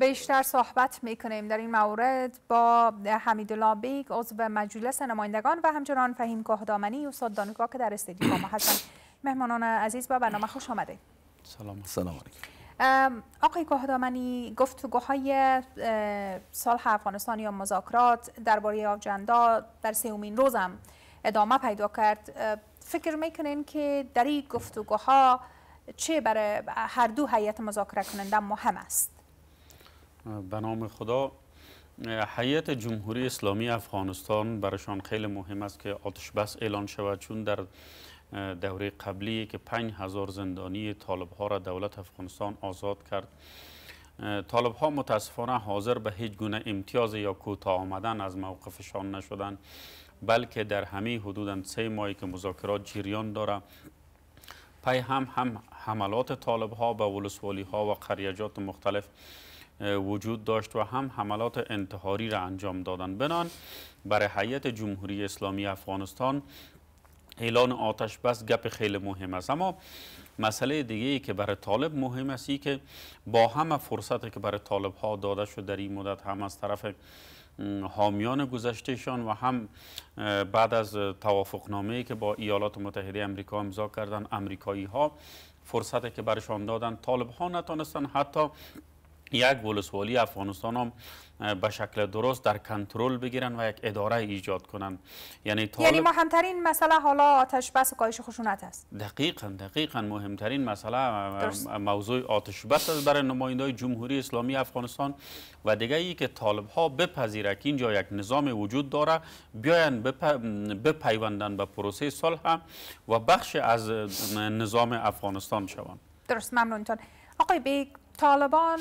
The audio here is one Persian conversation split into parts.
بیشتر صحبت میکنیم در این مورد با حمیدالله بیگ عضو مجلس نمایندگان و همچنان فهیم کهدامنی استاد دانشگاه که در استدیو ما هستن مهمانان عزیز با برنامه خوش آمده سلام سلام علیکم آقای کاهدامنی گفتگوهای صلح افغانستان یا مذاکرات درباره آجندا در سومین روزم ادامه پیدا کرد فکر میکنین که در این گفتگوها چه برای هر دو هیئت مذاکره کننده مهم است به نام خدا حیات جمهوری اسلامی افغانستان برشان خیلی مهم است که آتش بس اعلان شود چون در دوره قبلی که 5000 زندانی طالب ها را دولت افغانستان آزاد کرد طالب ها متاسفانه حاضر به هیچ گونه امتیاز یا کوتا آمدن از موقفشان نشدند بلکه در همه حدوداً سه ماهی که مذاکرات جریان داره پی هم هم حملات طالب ها به ولسوالی ها و قریجات مختلف وجود داشت و هم حملات انتحاری را انجام دادند بنان برای حیات جمهوری اسلامی افغانستان اعلان آتش بس گپ خیلی مهم است اما مسئله دیگه ای که برای طالب مهم است که با همه فرصتی که برای طالب ها داده شد در این مدت هم از طرف حامیان گذشتهشان و هم بعد از توافق ای که با ایالات متحده امریکا امضا کردن امریکایی ها فرصتی که برشان دادن طالب ها نتانستن حتی یک ولسوالی افغانستان هم به شکل درست در کنترل بگیرن و یک اداره ایجاد کنن یعنی طالب... یعنی مهمترین مسئله حالا آتش بس و کاهش خشونت است دقیقا دقیقا مهمترین مسئله موضوع آتش بس است برای نمایندای جمهوری اسلامی افغانستان و دیگه ای که طالب ها بپذیره که اینجا یک نظام وجود داره بیاین بپ... بپیوندن به پروسه صلح و بخش از نظام افغانستان شوند درست ممنونتون آقای بیگ طالبان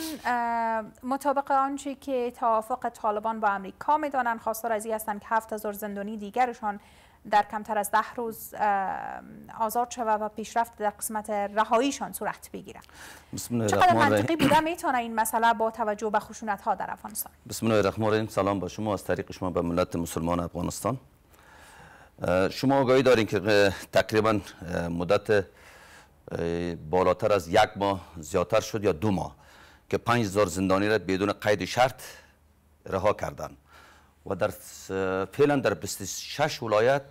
مطابق آنچه که توافق طالبان با امریکا میدانن خواستار از این هستند که هفت هزار زندانی دیگرشان در کمتر از ده روز آزاد شود و پیشرفت در قسمت رهاییشان صورت بگیرد چقدر منطقی بوده میتونه این مسئله با توجه به خشونت ها در افغانستان بسم الله الرحمن الرحیم سلام با شما از طریق شما به ملت مسلمان افغانستان شما آگاهی دارین که تقریبا مدت بالاتر از یک ماه زیادتر شد یا دو ماه که 5000 زندانی را بدون قید شرط رها کردند و در فعلا در 26 ولایت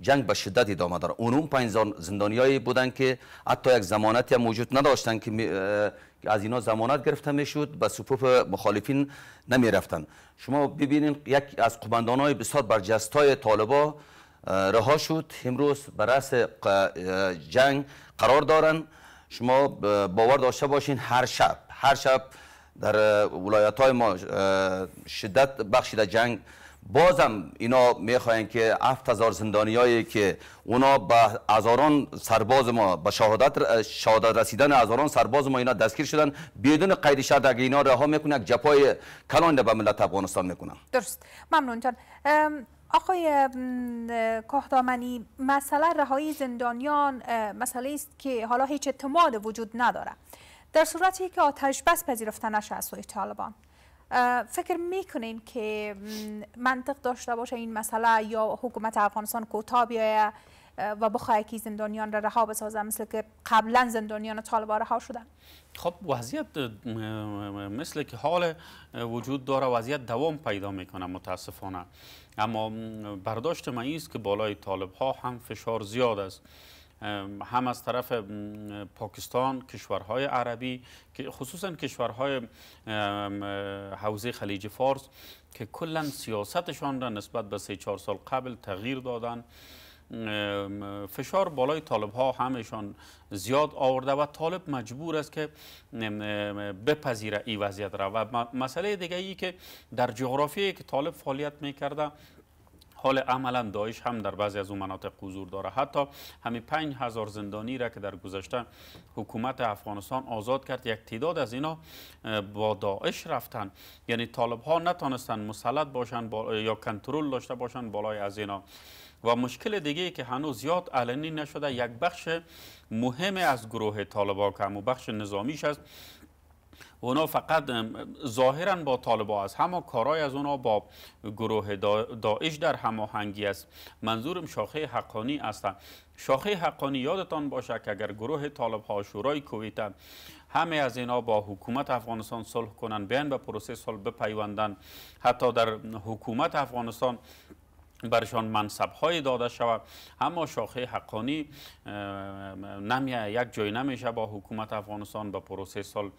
جنگ به شدت ادامه در اونم 5000 زندانیایی بودند که حتی یک ضمانتی هم موجود نداشتن که از اینا زمانت گرفته میشد به صفوف مخالفین نمی رفتن شما ببینید یک از قماندان های بسیار برجستای طالبا رها شد امروز بر جنگ قرار دارن شما باور داشته باشین هر شب هر شب در ولایت های ما شدت بخشیده جنگ بازم اینا میخواین که هفت هزار زندانیایی که اونا به هزاران سرباز ما به شهادت رسیدن هزاران سرباز ما اینا دستگیر شدن بدون قید شرط اینا رها میکنن یک جپای کلان به ملت افغانستان میکنن درست ممنون جان آقای کاهدامنی مسئله رهایی زندانیان مسئله است که حالا هیچ اعتماد وجود نداره در صورتی که آتش بس پذیرفته نشه از سوی طالبان فکر میکنین که منطق داشته باشه این مسئله یا حکومت افغانستان کوتاه بیایه و بخواهی که زندانیان را رها بسازم مثل که قبلا زندانیان طالبان رها شدن خب وضعیت مثل که حال وجود داره وضعیت دوام پیدا میکنه متاسفانه اما برداشت من است که بالای طالب ها هم فشار زیاد است هم از طرف پاکستان کشورهای عربی خصوصا کشورهای حوزه خلیج فارس که کلا سیاستشان را نسبت به سه چهار سال قبل تغییر دادن فشار بالای طالب ها همشان زیاد آورده و طالب مجبور است که بپذیره این وضعیت را و مسئله دیگه ای که در جغرافیه که طالب فعالیت میکرده حال عملا دایش هم در بعضی از اون مناطق حضور داره حتی همین پنج هزار زندانی را که در گذشته حکومت افغانستان آزاد کرد یک تعداد از اینا با داعش رفتن یعنی طالب ها نتانستن مسلط باشن یا کنترل داشته باشن بالای از اینا و مشکل دیگه که هنوز زیاد علنی نشده یک بخش مهم از گروه طالبا که همون بخش نظامیش است اونا فقط ظاهرا با طالبا است همه کارای از اونا با گروه داعش در هماهنگی است منظورم شاخه حقانی است. شاخه حقانی یادتان باشه که اگر گروه طالب ها شورای کویت همه از اینا با حکومت افغانستان صلح کنند بین به پروسه صلح بپیوندن حتی در حکومت افغانستان برشان منصب های داده شود اما شاخه حقانی نمی یک جای نمیشه با حکومت افغانستان با پروسه سال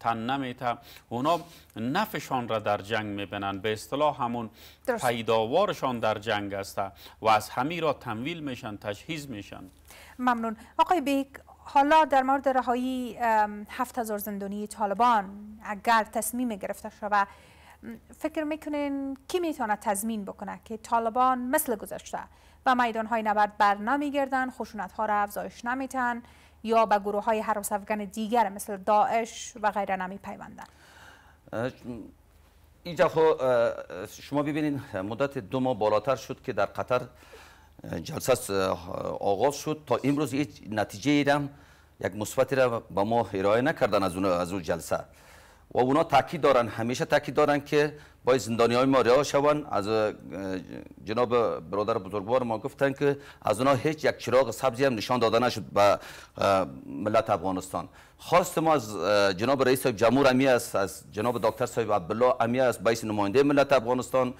تن نمیته اونا نفشان را در جنگ میبینن به اصطلاح همون درست. پیداوارشان در جنگ است و از همی را تمویل میشن تجهیز میشن ممنون آقای بیک حالا در مورد رهایی 7000 زندانی طالبان اگر تصمیم گرفته شود فکر میکنین کی میتونه تضمین بکنه که طالبان مثل گذشته و میدان های نبرد بر نمیگردن خشونت ها را افزایش نمیتن یا به گروه های حراس افغان دیگر مثل داعش و غیره نمی پیوندن اینجا خو شما ببینید مدت دو ماه بالاتر شد که در قطر جلسه آغاز شد تا امروز هیچ نتیجه ایدم یک مثبتی را به ما ارائه نکردن از از اون جلسه و اونا تاکید دارن همیشه تاکید دارن که باید زندانی های ما رها شوند از جناب برادر بزرگوار ما گفتن که از اونا هیچ یک چراغ سبزی هم نشان داده نشد به ملت افغانستان خواست ما از جناب رئیس جمهور امی است از جناب دکتر صاحب عبدالله امی است بایس نماینده ملت افغانستان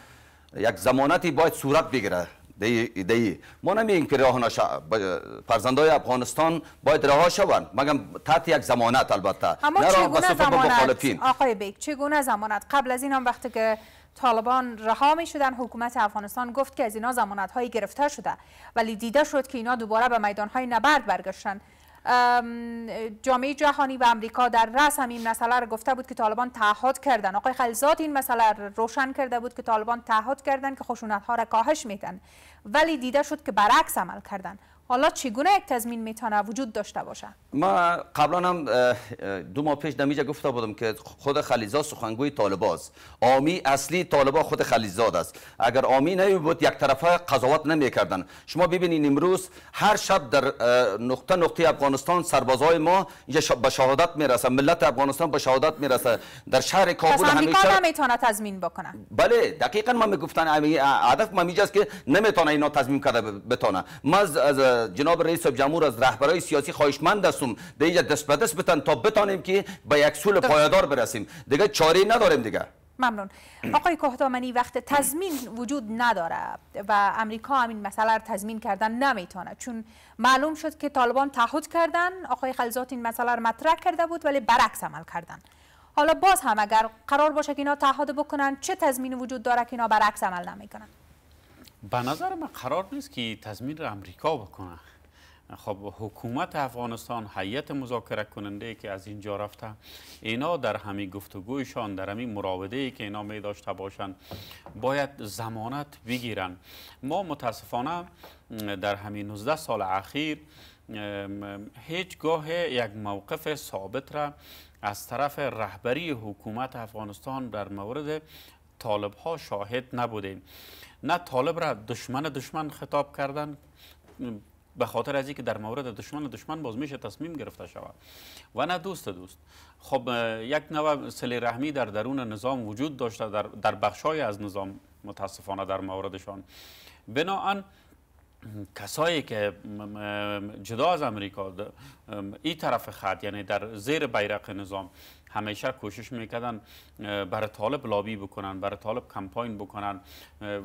یک زمانتی باید صورت بگیره ایده ما نمیگیم که راه نشا فرزندای افغانستان باید رها شوند مگم تحت یک زمانت البته اما چگونه زمانت آقای بیک چگونه ضمانت قبل از این هم وقتی که طالبان رها می شدن حکومت افغانستان گفت که از اینا زمانت هایی گرفته شده ولی دیده شد که اینا دوباره به میدان های نبرد برگشتن جامعه جهانی و امریکا در رأس هم این مسئله را گفته بود که طالبان تعهد کردن آقای خلزاد این مسئله را روشن کرده بود که طالبان تعهد کردن که خشونت ها را کاهش میدن ولی دیده شد که برعکس عمل کردن حالا چگونه یک تضمین میتونه وجود داشته باشه ما قبلا هم دو ماه پیش دمیجه گفته بودم که خود خلیزا سخنگوی طالباز آمی اصلی طالبا خود خلیزاد است اگر آمی نمی بود یک طرفه قضاوت نمی کردن شما ببینید امروز هر شب در نقطه نقطه افغانستان سربازای ما اینجا به شهادت میرسه ملت افغانستان به شهادت میرسه در شهر کابل همیشه پس نمیتونه تضمین بکنه بله دقیقا ما میگفتن هدف ما میجاست که نمیتونه اینا تضمین کرده بتونه ما از جناب رئیس جمهور از رهبرای سیاسی خواهشمند هستم دیگه دست به دست بتن تا بتانیم که به یک سول پایدار برسیم دیگه چاره نداریم دیگه ممنون آقای کهدامنی وقت تضمین وجود نداره و امریکا هم این مسئله رو تضمین کردن نمیتونه چون معلوم شد که طالبان تعهد کردن آقای خلزات این مسئله رو مطرح کرده بود ولی برعکس عمل کردن حالا باز هم اگر قرار باشه که اینا تعهد بکنن چه تضمین وجود داره که اینا برعکس عمل نمیکنن به نظر من قرار نیست که تضمین را امریکا بکنه خب حکومت افغانستان هیئت مذاکره کننده که از اینجا رفته اینا در همین گفتگویشان در همی مراوده ای که اینا می داشته باشند باید زمانت بگیرن ما متاسفانه در همین 19 سال اخیر هیچگاه یک موقف ثابت را از طرف رهبری حکومت افغانستان در مورد طالب ها شاهد نبودیم نه طالب را دشمن دشمن خطاب کردن به خاطر از که در مورد دشمن دشمن باز میشه تصمیم گرفته شود و نه دوست دوست خب یک نوع سلی رحمی در درون نظام وجود داشته در, در بخشای از نظام متاسفانه در موردشان بناهن کسایی که جدا از امریکا این طرف خط یعنی در زیر بیرق نظام همیشه کوشش میکردن بر طالب لابی بکنن بر طالب کمپاین بکنن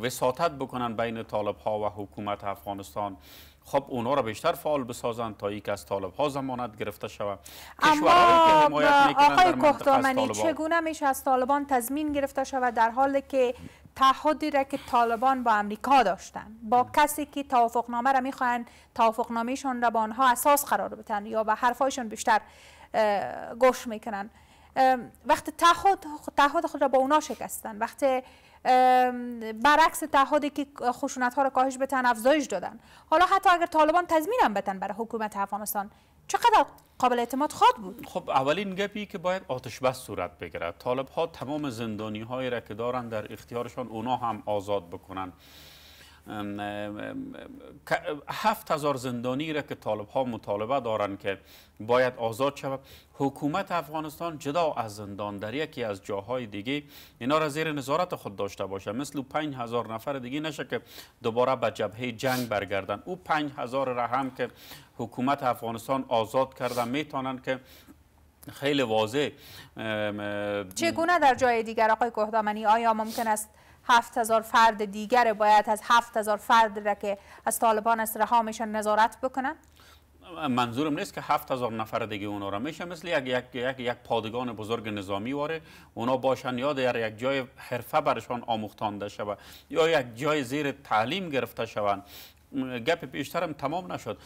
وساطت بکنن بین طالب ها و حکومت افغانستان خب اونا را بیشتر فعال بسازن تا یک از طالب ها زمانت گرفته شود اما آقای کختامنی چگونه میشه از طالبان تضمین گرفته شود در حالی که تعهدی را که طالبان با امریکا داشتن با کسی که توافقنامه را میخوان، توافقنامهشان را با آنها اساس قرار بدن یا به حرفایشون بیشتر گوش میکنن وقتی تعهد تعهد خود را با اونا شکستن وقتی برعکس تعهدی که خشونت ها را کاهش بتن افزایش دادن حالا حتی اگر طالبان تضمینم بتن برای حکومت افغانستان چقدر قابل اعتماد خود بود خب اولین گپی که باید آتش بس صورت بگیره طالب ها تمام زندانی هایی را که دارن در اختیارشان اونا هم آزاد بکنن هفت هزار زندانی را که طالب ها مطالبه دارند که باید آزاد شود حکومت افغانستان جدا از زندان در یکی از جاهای دیگه اینا را زیر نظارت خود داشته باشه مثل پنج هزار نفر دیگه نشه که دوباره به جبهه جنگ برگردن او پنج هزار را که حکومت افغانستان آزاد کردن میتونن که خیلی واضح چگونه در جای دیگر آقای گهدامنی آیا ممکن است هفت هزار فرد دیگر باید از هفت هزار فرد را که از طالبان رها میشن نظارت بکنن؟ منظورم نیست که هفت هزار نفر دیگه اونا را میشه مثل یک, یک, یک, یک پادگان بزرگ نظامی واره اونا باشن یا در یک جای حرفه برشان آموختانده شود یا یک جای زیر تعلیم گرفته شوند گپ بیشترم تمام نشد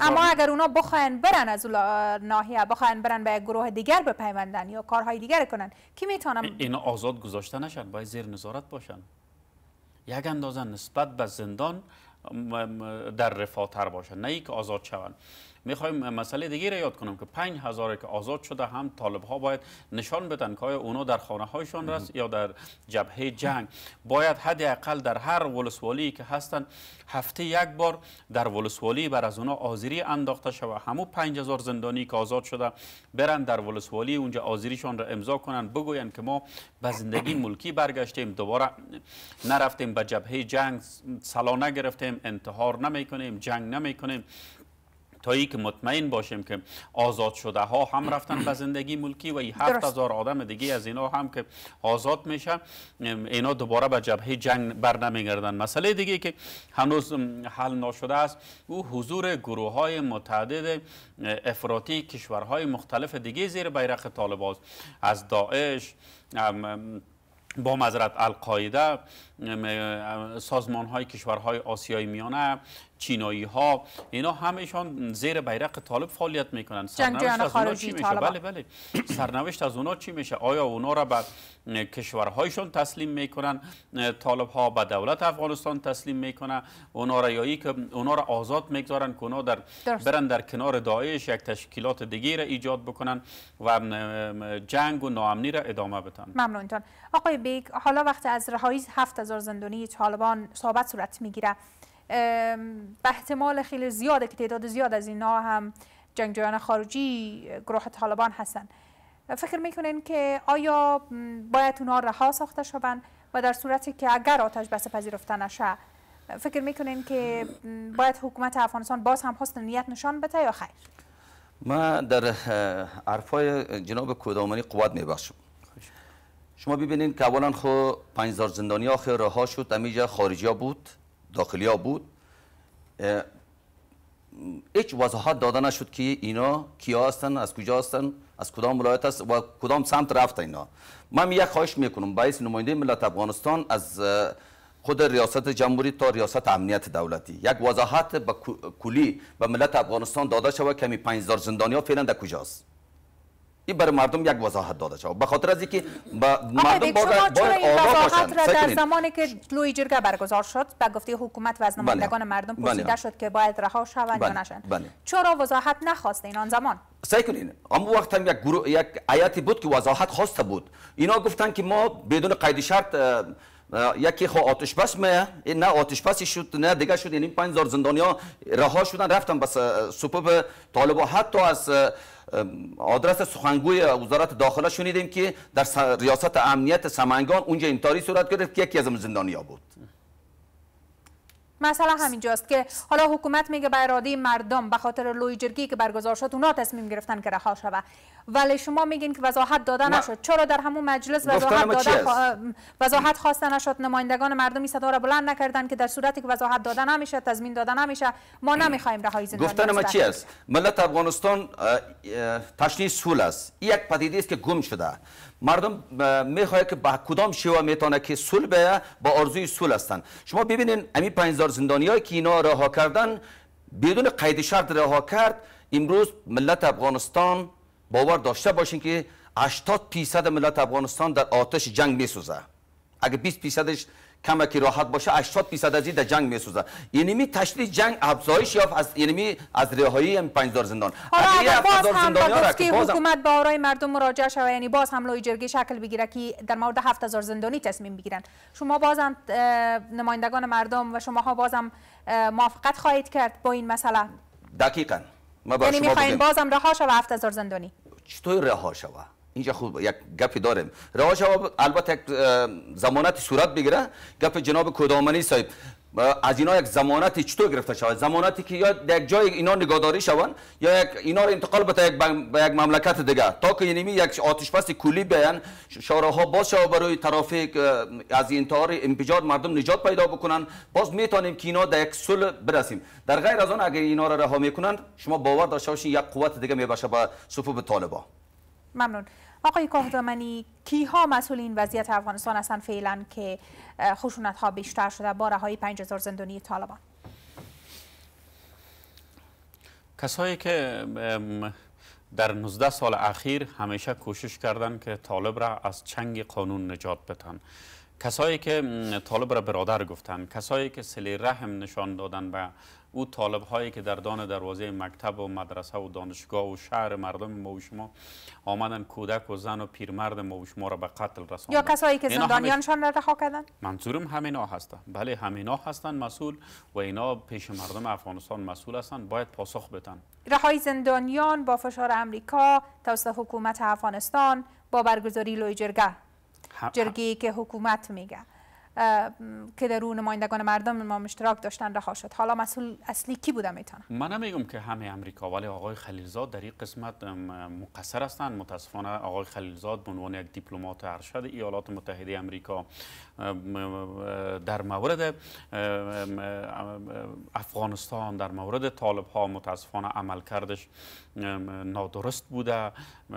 اما اگر اونا بخواین برن از اون ناحیه بخواین برن به یک گروه دیگر بپیوندن یا کارهای دیگر کنن کی میتونم این آزاد گذاشته نشن باید زیر نظارت باشن یک اندازه نسبت به زندان در رفاه تر باشن نه که آزاد شوند میخوایم مسئله دیگه را یاد کنم که 5000 که آزاد شده هم طالب ها باید نشان بدن که آیا اونا در خانه هایشان است یا در جبهه جنگ باید حداقل در هر ولسوالی که هستن هفته یک بار در ولسوالی بر از اونا آذری انداخته شود همو 5000 زندانی که آزاد شده برن در ولسوالی اونجا آذریشان را امضا کنن بگوین که ما به زندگی ملکی برگشتیم دوباره نرفتیم به جبهه جنگ سلا نگرفتیم انتحار نمیکنیم جنگ نمیکنیم تایی که مطمئن باشیم که آزاد شده ها هم رفتن به زندگی ملکی و این هفت هزار آدم دیگه از اینا هم که آزاد میشه اینا دوباره به جبهه جنگ بر نمیگردن مسئله دیگه که هنوز حل نشده است او حضور گروه های متعدد افراطی کشورهای مختلف دیگه زیر بیرق طالبان از داعش با مذرت القایده سازمان های کشورهای آسیای میانه چینایی ها اینا همشان زیر بیرق طالب فعالیت میکنن سرنوشت از اونا چی میشه بله بله سرنوشت از چی میشه آیا اونا را به کشورهایشون تسلیم میکنن طالب ها به دولت افغانستان تسلیم میکنن اونا را یایی که اونا را آزاد میگذارن که اونا در برن در کنار داعش یک تشکیلات دیگه را ایجاد بکنن و جنگ و ناامنی را ادامه بدن ممنونتان آقای بیگ حالا وقت از رهایی 7000 زندانی طالبان صحبت صورت میگیره به احتمال خیلی زیاده که تعداد زیاد از اینا هم جنگجویان خارجی گروه طالبان هستن فکر میکنین که آیا باید اونها رها ساخته شوند و در صورتی که اگر آتش بس پذیرفته نشه فکر میکنین که باید حکومت افغانستان باز هم حسن نیت نشان بده یا خیر ما در عرفای جناب کودامانی قوت میباشم شما ببینین که اولا خو خب 5000 زندانی آخر رها شد امیجا خارجی بود داخلی ها بود هیچ وضاحت داده نشد که اینا کیا هستن از کجا هستن از کدام ولایت است و کدام سمت رفت اینا من یک خواهش میکنم باعث نماینده ملت افغانستان از خود ریاست جمهوری تا ریاست امنیت دولتی یک وضاحت به کلی به ملت افغانستان داده شود کمی 5000 ها فعلا در کجاست ای برای مردم یک وضاحت داده شد به خاطر از اینکه مردم باید باید آگاه باشند را در زمانی که لوی جرگه برگزار شد به گفته حکومت و از بله. نمایندگان مردم بله. پرسیده شد که باید رها شوند یا بله. نشند چرا وضاحت این آن زمان سعی کنین اما وقت هم یک گروه یک آیاتی بود که وضاحت خواسته بود اینا گفتن که ما بدون قید شرط یکی خو آتش بس این نه آتش بسی شد نه دیگه شد یعنی این 5000 زندانیا رها شدن رفتن بس سپوب ها، حتی از آدرس سخنگوی وزارت داخله شنیدیم که در ریاست امنیت سمنگان اونجا انتاری صورت گرفت که یکی از زندانیا بود مثلا همینجاست که حالا حکومت میگه به اراده مردم به خاطر جرگی که برگزار شد اونا تصمیم گرفتن که رها شوه ولی شما میگین که وضاحت داده نشد چرا در همون مجلس وضاحت داده وضاحت خواسته نشد نمایندگان مردمی صدا را بلند نکردن که در صورتی که وضاحت داده نمیشه تضمین داده نمیشه ما نمیخوایم رهایی زندان گفتن ما چی است ملت افغانستان تشنی سول است یک پدیده است که گم شده مردم میخواهد که به کدام شیوه میتونه که سل بیا با آرزوی سول هستن شما ببینین امی 5000 زندانیایی که اینا رها کردن بدون قید شرط رها کرد امروز ملت افغانستان باور داشته باشین که 80 درصد ملت افغانستان در آتش جنگ میسوزه اگه 20 درصدش که راحت باشه 80 درصد از این در جنگ میسوزه یعنی می تشدید جنگ افزایش یافت از یعنی از رهایی 5000 زندان حالا آره، اگر باز هم که حکومت به آرای مردم مراجعه شود یعنی باز لوی جرگی شکل بگیره که در مورد 7000 زندانی تصمیم بگیرن شما باز هم نمایندگان مردم و شماها باز هم موافقت خواهید کرد با این مسئله دقیقاً ما یعنی میخواین باز هم رها شود 7000 زندانی چطور رها شود اینجا خوب یک گپی داریم رها شما البته یک زمانت صورت بگیره گپ جناب کدامنی صاحب از اینا یک زمانتی چطور گرفته شود زمانتی که یا یک جای اینا نگهداری شوند یا یک اینا رو انتقال بده یک به یک مملکت دیگه تا که یعنی یک آتش بس کلی بیان شاره ها باز شود برای ترافیک از انتحار انفجار مردم نجات پیدا بکنن باز میتونیم که اینا در یک صلح برسیم در غیر از آن اگر اینا رو رها میکنن شما باور داشته باشین یک قوت دیگه میباشه به صفوف طالبان ممنون آقای کاهدامنی کیها مسئول این وضعیت افغانستان هستند فعلا که خشونت ها بیشتر شده با رهایی 5000 زندانی طالبان کسایی که در 19 سال اخیر همیشه کوشش کردن که طالب را از چنگ قانون نجات بدن کسایی که طالب را برادر گفتن کسایی که سلی رحم نشان دادن به او طالب هایی که در دان دروازه مکتب و مدرسه و دانشگاه و شهر مردم ما و شما آمدن کودک و زن و پیرمرد ما و شما را به قتل رساندن یا کسایی که زندانیانشان را رها کردن منظورم همینا هستن بله همینا هستن مسئول و اینا پیش مردم افغانستان مسئول هستن باید پاسخ بدن رهایی زندانیان با فشار امریکا توسط حکومت افغانستان با برگزاری لوی جرگه جرگی که حکومت میگه که در رو نمایندگان مردم ما اشتراک داشتن رها شد حالا مسئول اصلی کی بوده میتونه من نمیگم که همه امریکا ولی آقای خلیلزاد در این قسمت مقصر هستند متاسفانه آقای خلیلزاد به عنوان یک دیپلمات ارشد ایالات متحده امریکا در مورد افغانستان در مورد طالب ها متاسفانه عمل کردش نادرست بوده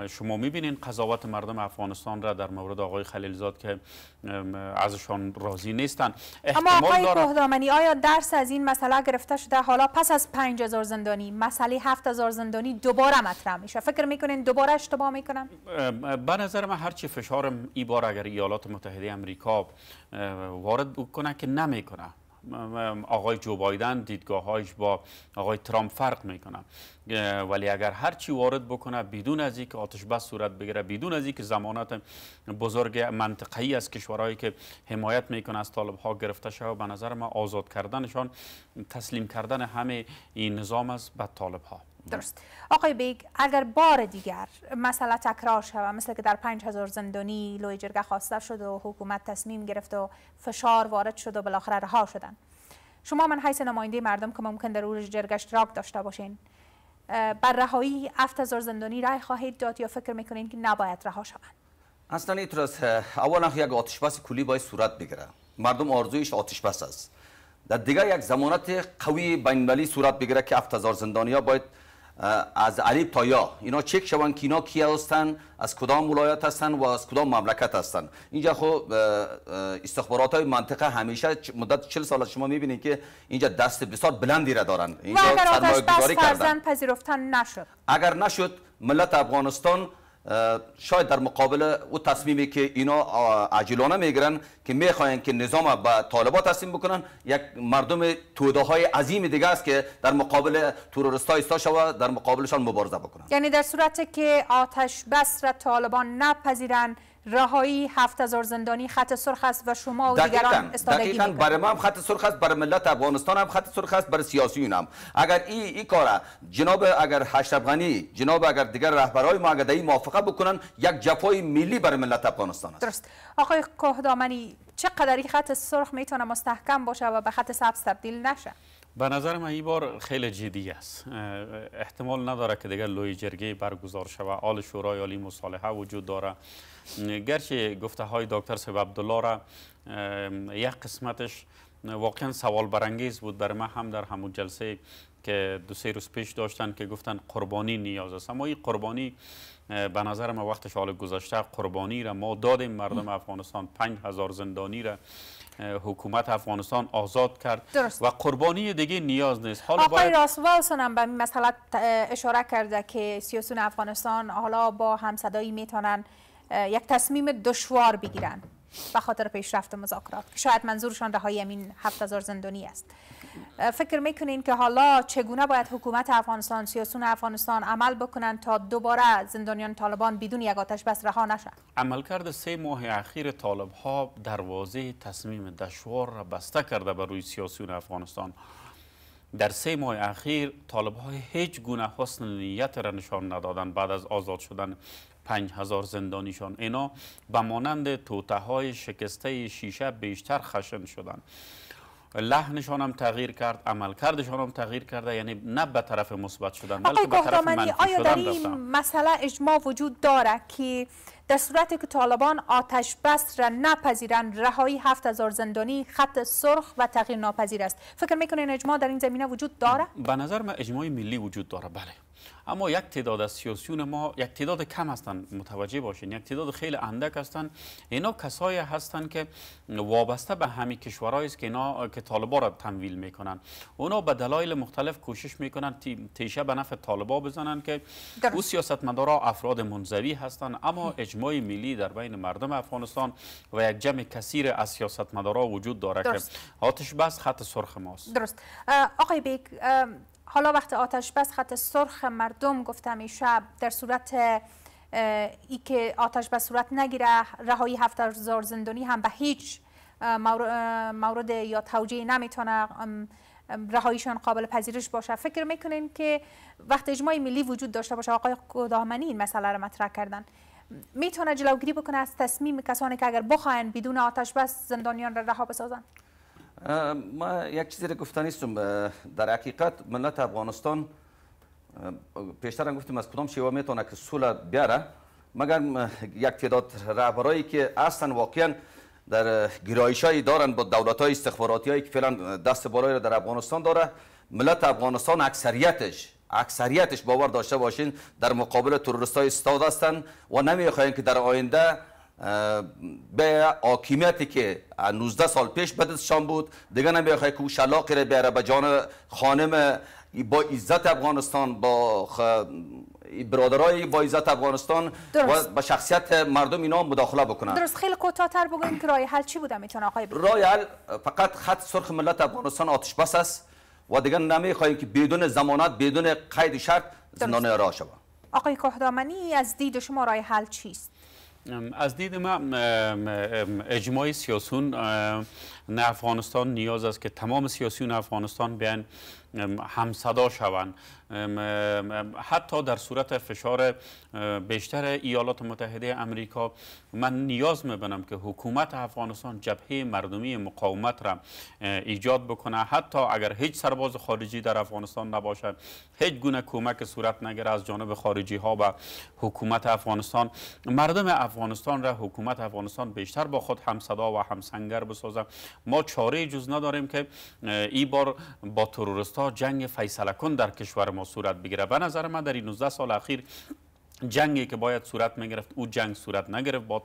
شما میبینین قضاوت مردم افغانستان را در مورد آقای خلیلزاد که ازشان راضی نیستن اما آقای کهدامنی آیا درس از این مسئله گرفته شده حالا پس از 5000 زندانی مسئله 7000 زندانی دوباره مطرح میشه فکر میکنین دوباره اشتباه میکنن به نظر من هرچی فشارم ای بار اگر ایالات متحده امریکا وارد بکنه که نمیکنه آقای جو بایدن دیدگاههایش با آقای ترامپ فرق میکنه ولی اگر هر چی وارد بکنه بدون از اینکه آتش بس صورت بگیره بدون از اینکه زمانات بزرگ منطقه‌ای از کشورهایی که حمایت میکنه از طالب ها گرفته و به نظر ما آزاد کردنشان تسلیم کردن همه این نظام است به طالب ها درست آقای بیگ اگر بار دیگر مسئله تکرار شود مثل که در 5000 زندانی لوی جرگه خواسته شد و حکومت تصمیم گرفت و فشار وارد شد و بالاخره رها شدن شما من حیث نماینده مردم که ممکن در اوج جرگه اشتراک داشته باشین بر رهایی 7000 زندانی رای خواهید داد یا فکر میکنین که نباید رها شوند اصلا اعتراض اولا یک آتش بس کلی باید صورت بگیره مردم آرزویش آتش بس است در دیگر یک ضمانت قوی بین صورت بگیره که 7000 زندانیا باید از علیب تا یا اینا چک شوند که اینا کی هستند از کدام ولایت هستن و از کدام مملکت هستن اینجا خب استخبارات های منطقه همیشه مدت 40 سال شما میبینید که اینجا دست بسیار بلندی را دارن اینجا اگر آتش بس پذیرفتن نشد اگر نشد ملت افغانستان شاید در مقابل او تصمیمی که اینا عجلانه میگیرن که میخواین که نظام به طالبا تصمیم بکنن یک مردم توده های عظیم دیگه است که در مقابل تروریست استاشا شوه در مقابلشان مبارزه بکنن یعنی در صورت که آتش بس را طالبان نپذیرن رهایی هفت هزار زندانی خط سرخ است و شما و دیگران استادگی دقیقاً برای ما هم خط سرخ است برای ملت افغانستان هم خط سرخ است برای سیاسیون هم اگر این ای کار جناب اگر هشت غنی جناب اگر دیگر رهبرای ما اگر موافقه بکنن یک جفای ملی برای ملت افغانستان است درست آقای کهدامنی چقدر این خط سرخ میتونه مستحکم باشه و به خط سبز تبدیل نشه به نظر من این بار خیلی جدی است احتمال نداره که دیگر لوی جرگه برگزار شود آل شورای عالی مصالحه وجود داره گرچه گفته های دکتر سب عبدالله را یک قسمتش واقعا سوال برانگیز بود بر من هم در همون جلسه که دو سه روز پیش داشتن که گفتن قربانی نیاز است اما این قربانی به نظر من وقتش حال گذشته قربانی را ما دادیم مردم افغانستان پنج هزار زندانی را حکومت افغانستان آزاد کرد و قربانی دیگه نیاز نیست حالا آقای باید... و هم به این مسئله اشاره کرده که سیاسون افغانستان حالا با همصدایی میتونن یک تصمیم دشوار بگیرن به خاطر پیشرفت مذاکرات که شاید منظورشان رهایی همین 7000 زندانی است فکر میکنین که حالا چگونه باید حکومت افغانستان سیاسون افغانستان عمل بکنن تا دوباره زندانیان طالبان بدون یک آتش بس رها عمل عملکرد سه ماه اخیر طالب ها دروازه تصمیم دشوار را بسته کرده بر روی سیاسیون افغانستان در سه ماه اخیر طالب های هیچ گونه حسن نیت را نشان ندادند بعد از آزاد شدن پنج هزار زندانیشان اینا به مانند توته های شکسته شیشه بیشتر خشن شدند لحنشان هم تغییر کرد عمل کردشان هم تغییر کرده یعنی نه به طرف مثبت شدن بلکه به طرف آیا در این مسئله اجماع وجود داره که در صورت که طالبان آتش بس را نپذیرند رهایی هزار زندانی خط سرخ و تغییر ناپذیر است فکر میکنین اجماع در این زمینه وجود داره به نظر من اجماع ملی وجود داره بله اما یک تعداد از سیاسیون ما یک تعداد کم هستند متوجه باشین یک تعداد خیلی اندک هستند اینا کسایی هستند که وابسته به همی کشورهایی است که اینا که طالبا را تمویل میکنن اونا به دلایل مختلف کوشش میکنن تیشه به نفع طالبا بزنن که او سیاستمدارا افراد منزوی هستند اما اجماع ملی در بین مردم افغانستان و یک جمع کثیر از سیاستمدارا وجود داره که آتش بس خط سرخ ماست درست آقای بیک حالا وقت آتش بس خط سرخ مردم گفتم شب در صورت ای که آتش بس صورت نگیره رهایی هفت هزار زندانی هم به هیچ مورد یا توجیه نمیتونه رهاییشان قابل پذیرش باشه فکر میکنین که وقت اجماع ملی وجود داشته باشه آقای کدامنی این مسئله را مطرح کردن میتونه جلوگیری بکنه از تصمیم کسانی که اگر بخواین بدون آتش بس زندانیان را رها بسازن ما یک چیزی رو گفتن نیستم در حقیقت ملت افغانستان پیشتر گفتیم از کدام شیوه میتونه که صلح بیاره مگر یک تعداد رهبرایی که اصلا واقعا در گرایش دارن با دولت های استخباراتی هایی که فعلا دست بالایی رو در افغانستان داره ملت افغانستان اکثریتش اکثریتش باور داشته باشین در مقابل تروریست های استاد هستند و نمیخواین که در آینده به حاکمیتی که 19 سال پیش بدستشان بود دیگه نمیخوای که او شلاقی را بیاره به جان خانم با عزت افغانستان با خ... برادرای با عزت افغانستان و به شخصیت مردم اینا مداخله بکنن درست خیلی کوتاه‌تر بگویم که رای حل چی بوده میتونه آقای بگید رای حل فقط خط سرخ ملت افغانستان آتش بس است و دیگه نمیخوایم که بدون زمانت بدون قید شرط زندان را شود آقای کهدامنی از دید شما رای حل چیست از دید ما اجماع سیاسون افغانستان نیاز است که تمام سیاسیون افغانستان بیان همصدا شوند حتی در صورت فشار بیشتر ایالات متحده امریکا من نیاز میبینم که حکومت افغانستان جبهه مردمی مقاومت را ایجاد بکنه حتی اگر هیچ سرباز خارجی در افغانستان نباشد هیچ گونه کمک صورت نگیره از جانب خارجی ها و حکومت افغانستان مردم افغانستان را حکومت افغانستان بیشتر با خود همصدا و همسنگر بسازه ما چاره جز نداریم که ای بار با تروریست جنگ فیصله کن در کشور ما صورت بگیره به نظر من در این 19 سال اخیر جنگی که باید صورت میگرفت او جنگ صورت نگرفت با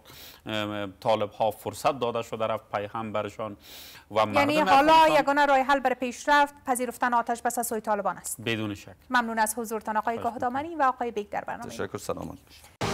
طالب ها فرصت داده شده رفت برشان و یعنی حالا یگانه راه حل بر پیشرفت پذیرفتن آتش بس از سوی طالبان است بدون شک ممنون از حضورتان آقای گاهدامنی و آقای بیگ در برنامه تشکر سلامت